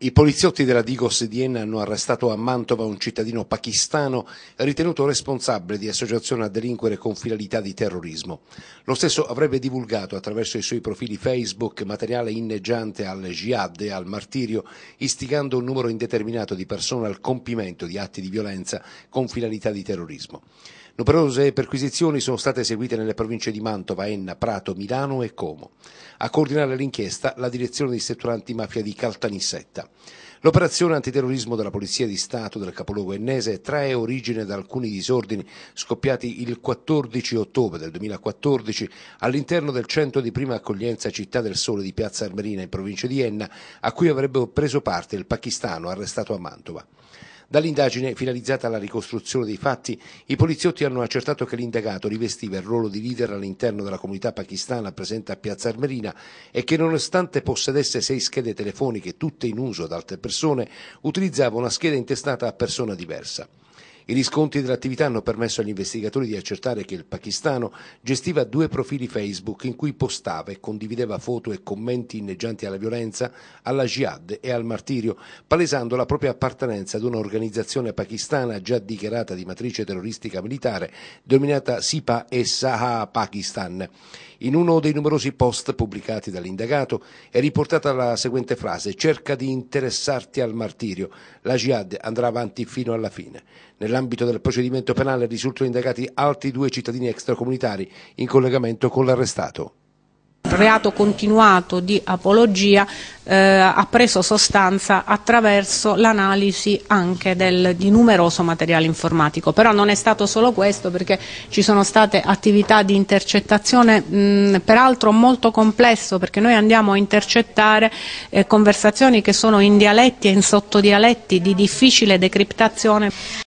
I poliziotti della Digos di Enna hanno arrestato a Mantova un cittadino pakistano ritenuto responsabile di associazione a delinquere con finalità di terrorismo. Lo stesso avrebbe divulgato attraverso i suoi profili Facebook materiale inneggiante al jihad e al martirio, istigando un numero indeterminato di persone al compimento di atti di violenza con finalità di terrorismo. Numerose perquisizioni sono state eseguite nelle province di Mantova, Enna, Prato, Milano e Como. A coordinare l'inchiesta la direzione di settore antimafia di Caltanissetta. L'operazione antiterrorismo della Polizia di Stato del capoluogo ennese trae origine da alcuni disordini scoppiati il 14 ottobre del 2014 all'interno del centro di prima accoglienza Città del Sole di Piazza Armerina in provincia di Enna, a cui avrebbe preso parte il pakistano arrestato a Mantova. Dall'indagine finalizzata alla ricostruzione dei fatti, i poliziotti hanno accertato che l'indagato rivestiva il ruolo di leader all'interno della comunità pakistana presente a Piazza Armerina e che nonostante possedesse sei schede telefoniche tutte in uso ad altre persone, utilizzava una scheda intestata a persona diversa. I riscontri dell'attività hanno permesso agli investigatori di accertare che il pakistano gestiva due profili Facebook in cui postava e condivideva foto e commenti inneggianti alla violenza, alla jihad e al martirio, palesando la propria appartenenza ad un'organizzazione pakistana già dichiarata di matrice terroristica militare, denominata SIPA e Saha Pakistan. In uno dei numerosi post pubblicati dall'indagato è riportata la seguente frase «Cerca di interessarti al martirio, la Jihad andrà avanti fino alla fine». Nell'ambito del procedimento penale risultano indagati altri due cittadini extracomunitari in collegamento con l'arrestato reato continuato di apologia eh, ha preso sostanza attraverso l'analisi anche del, di numeroso materiale informatico. Però non è stato solo questo perché ci sono state attività di intercettazione mh, mm, peraltro molto complesso perché noi andiamo a intercettare eh, conversazioni che sono in dialetti e in sottodialetti di difficile decriptazione.